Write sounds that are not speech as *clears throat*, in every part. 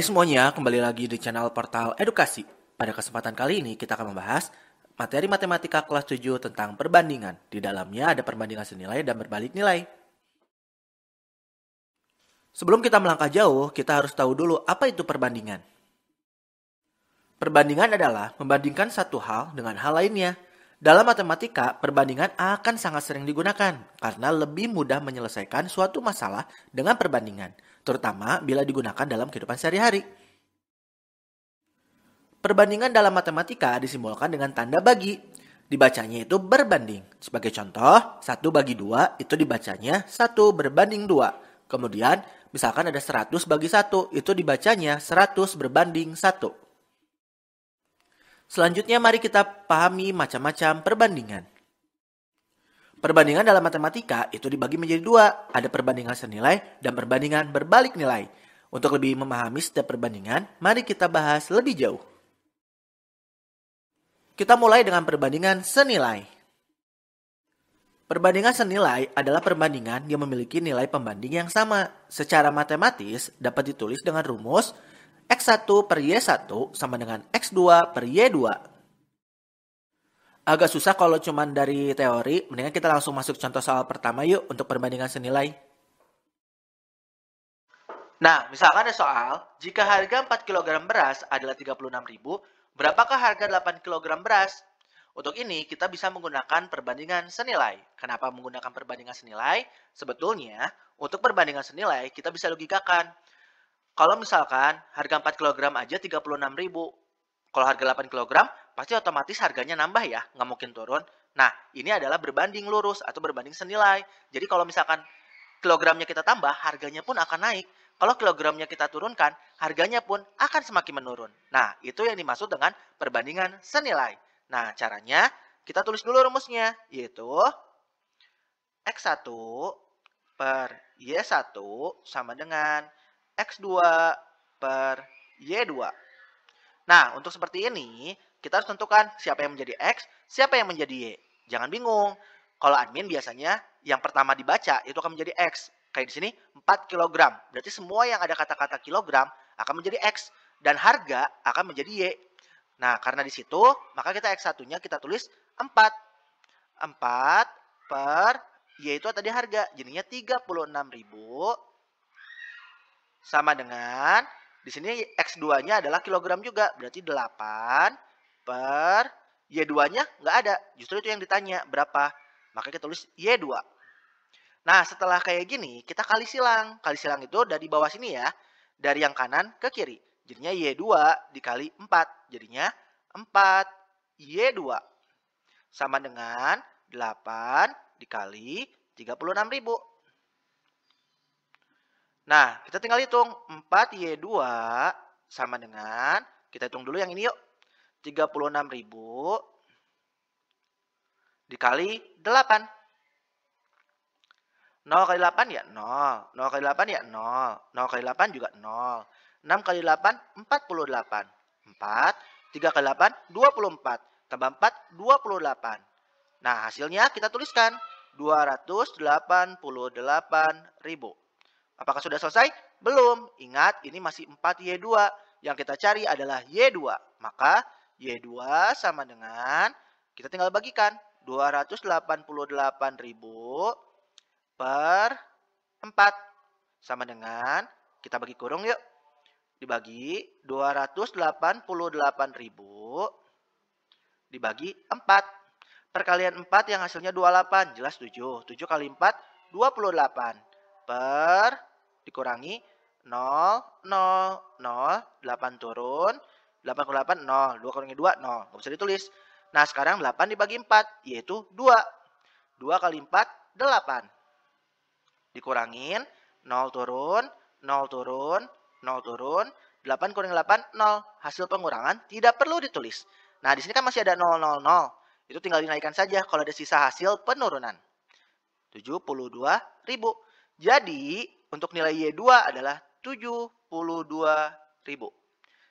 Hai semuanya, kembali lagi di channel Portal Edukasi. Pada kesempatan kali ini kita akan membahas materi matematika kelas 7 tentang perbandingan. Di dalamnya ada perbandingan senilai dan berbalik nilai. Sebelum kita melangkah jauh, kita harus tahu dulu apa itu perbandingan. Perbandingan adalah membandingkan satu hal dengan hal lainnya. Dalam matematika, perbandingan akan sangat sering digunakan karena lebih mudah menyelesaikan suatu masalah dengan perbandingan terutama bila digunakan dalam kehidupan sehari-hari. Perbandingan dalam matematika disimbolkan dengan tanda bagi. Dibacanya itu berbanding. Sebagai contoh, 1 bagi 2 itu dibacanya 1 berbanding 2. Kemudian, misalkan ada 100 bagi 1, itu dibacanya 100 berbanding 1. Selanjutnya mari kita pahami macam-macam perbandingan. Perbandingan dalam matematika itu dibagi menjadi dua, ada perbandingan senilai dan perbandingan berbalik nilai. Untuk lebih memahami setiap perbandingan, mari kita bahas lebih jauh. Kita mulai dengan perbandingan senilai. Perbandingan senilai adalah perbandingan yang memiliki nilai pembanding yang sama. Secara matematis dapat ditulis dengan rumus X1 per Y1 sama dengan X2 per Y2 agak susah kalau cuma dari teori. Mendingan kita langsung masuk contoh soal pertama yuk untuk perbandingan senilai. Nah, misalkan ada soal, jika harga 4 kg beras adalah 36.000, berapakah harga 8 kg beras? Untuk ini, kita bisa menggunakan perbandingan senilai. Kenapa menggunakan perbandingan senilai? Sebetulnya, untuk perbandingan senilai, kita bisa logikakan. Kalau misalkan harga 4 kg aja 36.000, kalau harga 8 kg pasti otomatis harganya nambah ya, nggak mungkin turun. Nah, ini adalah berbanding lurus atau berbanding senilai. Jadi kalau misalkan kilogramnya kita tambah, harganya pun akan naik. Kalau kilogramnya kita turunkan, harganya pun akan semakin menurun. Nah, itu yang dimaksud dengan perbandingan senilai. Nah, caranya kita tulis dulu rumusnya, yaitu X1 per Y1 sama dengan X2 per Y2. Nah, untuk seperti ini, kita harus tentukan siapa yang menjadi X, siapa yang menjadi Y. Jangan bingung. Kalau admin biasanya yang pertama dibaca itu akan menjadi X. Kayak di sini 4 kg. Berarti semua yang ada kata-kata kilogram akan menjadi X. Dan harga akan menjadi Y. Nah, karena di situ, maka kita X satunya kita tulis 4. 4 per Y itu tadi harga. Jadinya 36.000 sama dengan di sini X2-nya adalah kilogram juga. Berarti 8 per Y2-nya nggak ada. Justru itu yang ditanya, berapa? Maka kita tulis Y2. Nah, setelah kayak gini, kita kali silang. Kali silang itu dari bawah sini ya, dari yang kanan ke kiri. Jadinya Y2 dikali 4. Jadinya 4 Y2. Sama dengan 8 dikali 36.000. Nah, kita tinggal hitung 4Y2 sama dengan, kita hitung dulu yang ini yuk, 36.000 dikali 8. 0 kali 8 ya 0, 0 kali 8 ya 0, 0 kali 8 juga 0. 6 kali 8 48. 4, 3 kali 8 24, tambah 4 28. Nah, hasilnya kita tuliskan 288.000. Apakah sudah selesai? Belum. Ingat, ini masih 4Y2. Yang kita cari adalah Y2. Maka Y2 sama dengan, kita tinggal bagikan, 288.000 per 4. Sama dengan, kita bagi kurung yuk. Dibagi 288.000 dibagi 4. Perkalian 4 yang hasilnya 28, jelas 7. 7 kali 4, 28. Per dikurangi 0, 0, 0, 8 turun. 8 kurang 8, 0, 2 kurangi 2 0, nggak bisa ditulis. Nah, sekarang 8 dibagi 4, yaitu 2. 2 kali 4, 8. Dikurangin, 0 turun, 0 turun, 0 turun, 8 kurang 8, 0. Hasil pengurangan tidak perlu ditulis. Nah, di sini kan masih ada 0, 0, 0. Itu tinggal dinaikkan saja kalau ada sisa hasil penurunan. 72 ribu. Jadi, untuk nilai Y2 adalah 72 ribu.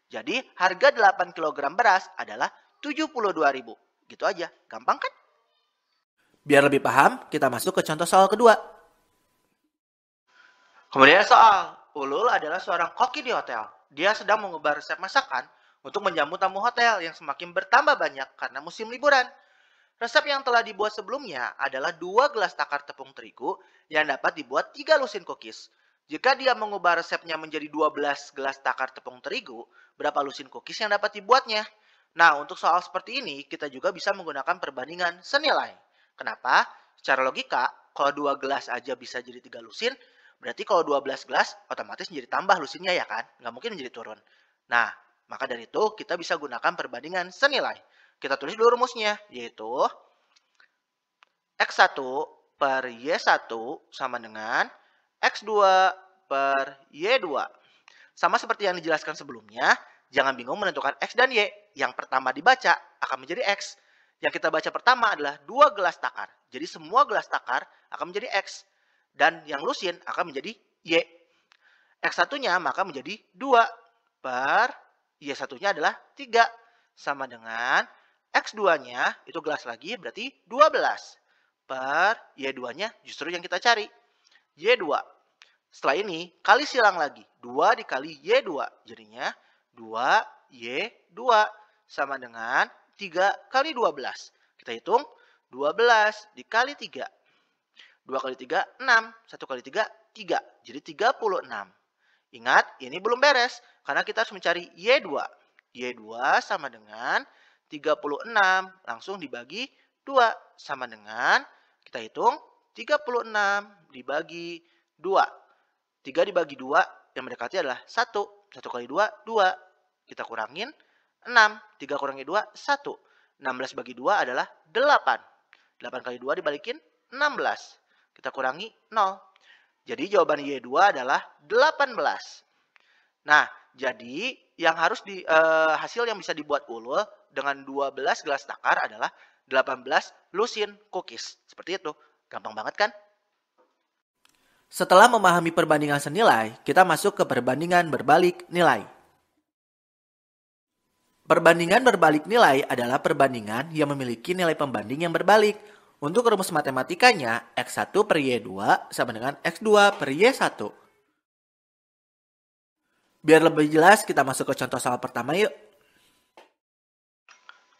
Jadi harga 8 kg beras adalah 72.000. Gitu aja, gampang kan? Biar lebih paham, kita masuk ke contoh soal kedua. Kemudian soal, Ulul adalah seorang koki di hotel. Dia sedang mengubah resep masakan untuk menjamu tamu hotel yang semakin bertambah banyak karena musim liburan. Resep yang telah dibuat sebelumnya adalah dua gelas takar tepung terigu yang dapat dibuat tiga lusin cookies. Jika dia mengubah resepnya menjadi 12 gelas takar tepung terigu, berapa lusin cookies yang dapat dibuatnya? Nah, untuk soal seperti ini, kita juga bisa menggunakan perbandingan senilai. Kenapa? Secara logika, kalau 2 gelas aja bisa jadi 3 lusin, berarti kalau 12 gelas, otomatis menjadi tambah lusinnya ya kan? Nggak mungkin menjadi turun. Nah, maka dari itu kita bisa gunakan perbandingan senilai. Kita tulis dulu rumusnya, yaitu X1 per Y1 sama dengan X2 per Y2. Sama seperti yang dijelaskan sebelumnya, jangan bingung menentukan X dan Y. Yang pertama dibaca akan menjadi X. Yang kita baca pertama adalah dua gelas takar. Jadi semua gelas takar akan menjadi X. Dan yang lusin akan menjadi Y. X satunya maka menjadi 2 per Y satunya adalah 3. Sama dengan X2-nya itu gelas lagi berarti 12 per Y2-nya justru yang kita cari. Y2. Setelah ini, kali silang lagi. 2 dikali Y2. Jadinya 2Y2 sama dengan 3 kali 12. Kita hitung 12 dikali 3. 2 kali 3, 6. 1 kali 3, 3. Jadi 36. Ingat, ini belum beres. Karena kita harus mencari Y2. Y2 sama dengan 36. Langsung dibagi 2. Sama dengan, kita hitung 36 dibagi 2. 3 dibagi 2 yang mendekati adalah 1. 1 kali 2, 2. Kita kurangin 6. 3 kurangi 2, 1. 16 bagi 2 adalah 8. 8 kali 2 dibalikin 16. Kita kurangi 0. Jadi jawaban Y2 adalah 18. Nah, jadi yang harus di eh, hasil yang bisa dibuat ulul dengan 12 gelas takar adalah 18 lusin cookies. Seperti itu. Gampang banget kan? Setelah memahami perbandingan senilai, kita masuk ke perbandingan berbalik nilai. Perbandingan berbalik nilai adalah perbandingan yang memiliki nilai pembanding yang berbalik. Untuk rumus matematikanya, X1 per Y2 sama dengan X2 per Y1. Biar lebih jelas, kita masuk ke contoh soal pertama yuk.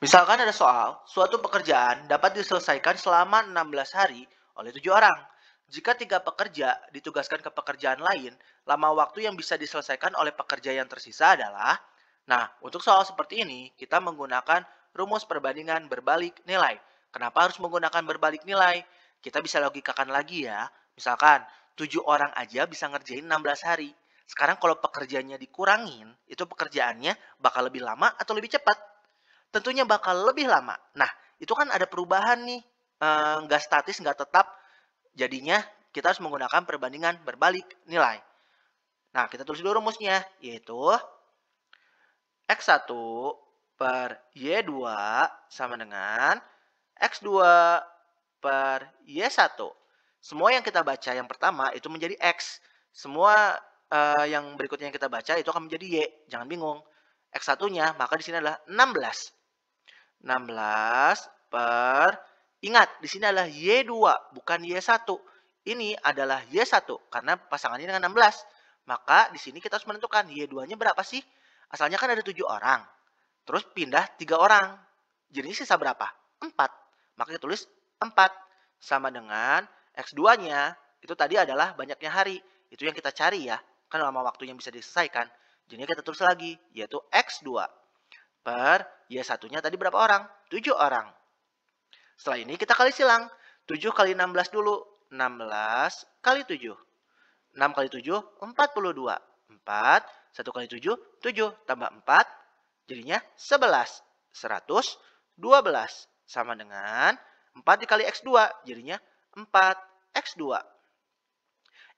Misalkan ada soal, suatu pekerjaan dapat diselesaikan selama 16 hari oleh tujuh orang. Jika tiga pekerja ditugaskan ke pekerjaan lain, lama waktu yang bisa diselesaikan oleh pekerja yang tersisa adalah Nah, untuk soal seperti ini, kita menggunakan rumus perbandingan berbalik nilai. Kenapa harus menggunakan berbalik nilai? Kita bisa logikakan lagi ya. Misalkan, tujuh orang aja bisa ngerjain 16 hari. Sekarang kalau pekerjaannya dikurangin, itu pekerjaannya bakal lebih lama atau lebih cepat? Tentunya bakal lebih lama. Nah, itu kan ada perubahan nih. Eh, nggak uh, statis, nggak tetap. Jadinya kita harus menggunakan perbandingan berbalik nilai. Nah, kita tulis dulu rumusnya, yaitu X1 per Y2 sama dengan X2 per Y1. Semua yang kita baca yang pertama itu menjadi X. Semua uh, yang berikutnya yang kita baca itu akan menjadi Y. Jangan bingung. X1-nya, maka di sini adalah 16. 16 per Ingat, di sini adalah Y2, bukan Y1. Ini adalah Y1, karena pasangannya dengan 16. Maka di sini kita harus menentukan Y2-nya berapa sih? Asalnya kan ada 7 orang. Terus pindah 3 orang. Jadinya sisa berapa? 4. Maka kita tulis 4. Sama dengan X2-nya, itu tadi adalah banyaknya hari. Itu yang kita cari ya. Kan lama waktunya bisa diselesaikan. Jadi kita tulis lagi, yaitu X2 per Y1-nya tadi berapa orang? 7 orang. Setelah ini kita kali silang. 7 kali 16 dulu. 16 kali 7. 6 kali 7, 42. 4, 1 kali 7, 7. Tambah 4, jadinya 11. 112 12. Sama dengan 4 dikali X2, jadinya 4 X2.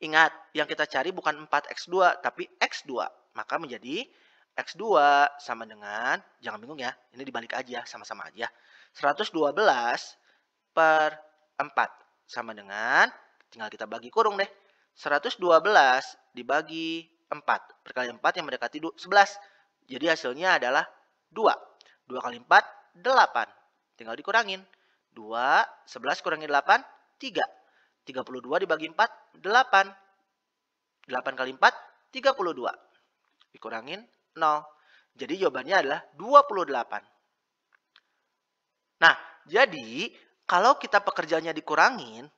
Ingat, yang kita cari bukan 4 X2, tapi X2. Maka menjadi X2 sama dengan, jangan bingung ya, ini dibalik aja, sama-sama aja. 112 per 4 sama dengan, tinggal kita bagi kurung deh. 112 dibagi 4. Perkali 4 yang mendekati 11. Jadi hasilnya adalah 2. 2 kali 4, 8. Tinggal dikurangin. 2, 11 kurangi 8, 3. 32 dibagi 4, 8. 8 kali 4, 32. Dikurangin 0. Jadi jawabannya adalah 28. Nah, jadi kalau kita pekerjaannya dikurangin,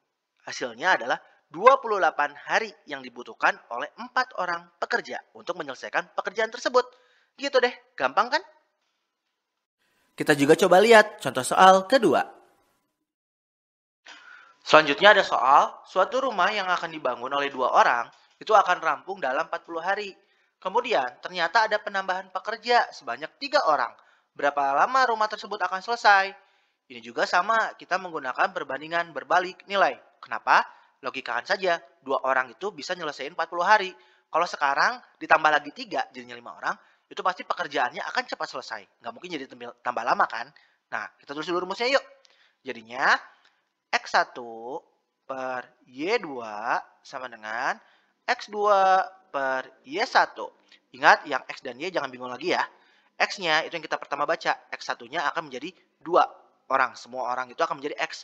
hasilnya adalah 28 hari yang dibutuhkan oleh empat orang pekerja untuk menyelesaikan pekerjaan tersebut. Gitu deh, gampang kan? Kita juga coba lihat contoh soal kedua. Selanjutnya ada soal, suatu rumah yang akan dibangun oleh dua orang itu akan rampung dalam 40 hari. Kemudian, ternyata ada penambahan pekerja sebanyak tiga orang. Berapa lama rumah tersebut akan selesai? Ini juga sama, kita menggunakan perbandingan berbalik nilai. Kenapa? Logikakan saja, dua orang itu bisa nyelesain 40 hari. Kalau sekarang ditambah lagi tiga jadinya lima orang, itu pasti pekerjaannya akan cepat selesai. Nggak mungkin jadi tambah lama kan? Nah, kita tulis dulu rumusnya yuk. Jadinya X1 per Y2 sama dengan X2 per Y1. Ingat, yang X dan Y jangan bingung lagi ya. X-nya itu yang kita pertama baca. X1-nya akan menjadi 2 orang, semua orang itu akan menjadi X.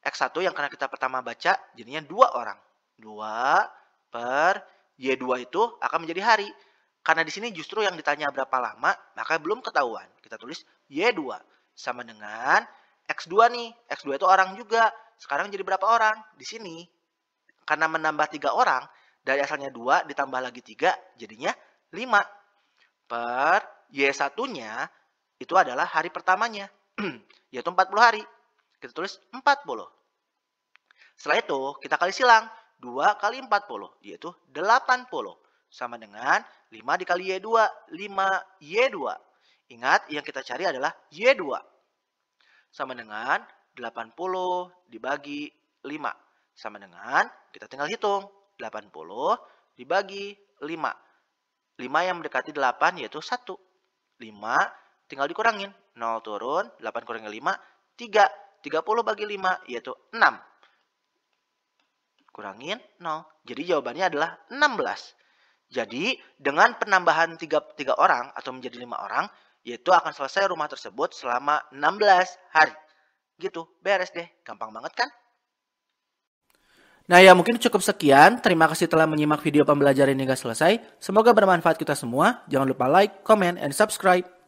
X1 yang karena kita pertama baca jadinya dua orang. dua per Y2 itu akan menjadi hari. Karena di sini justru yang ditanya berapa lama, maka belum ketahuan. Kita tulis Y2 sama dengan X2 nih. X2 itu orang juga. Sekarang jadi berapa orang? Di sini karena menambah tiga orang, dari asalnya dua ditambah lagi tiga jadinya lima per Y1-nya itu adalah hari pertamanya. *clears throat* yaitu 40 hari. Kita tulis 40. Setelah itu, kita kali silang. 2 kali 40, yaitu 80. Sama dengan 5 dikali Y2, 5Y2. Ingat, yang kita cari adalah Y2. Sama dengan 80 dibagi 5. Sama dengan, kita tinggal hitung. 80 dibagi 5. 5 yang mendekati 8 yaitu 1. 5 tinggal dikurangin. 0 turun, 8 kurangi 5, 3. 30 bagi 5, yaitu 6. Kurangin 0. Jadi jawabannya adalah 16. Jadi, dengan penambahan 3, 3 orang atau menjadi 5 orang, yaitu akan selesai rumah tersebut selama 16 hari. Gitu, beres deh. Gampang banget kan? Nah ya mungkin cukup sekian. Terima kasih telah menyimak video pembelajaran hingga selesai. Semoga bermanfaat kita semua. Jangan lupa like, comment, and subscribe.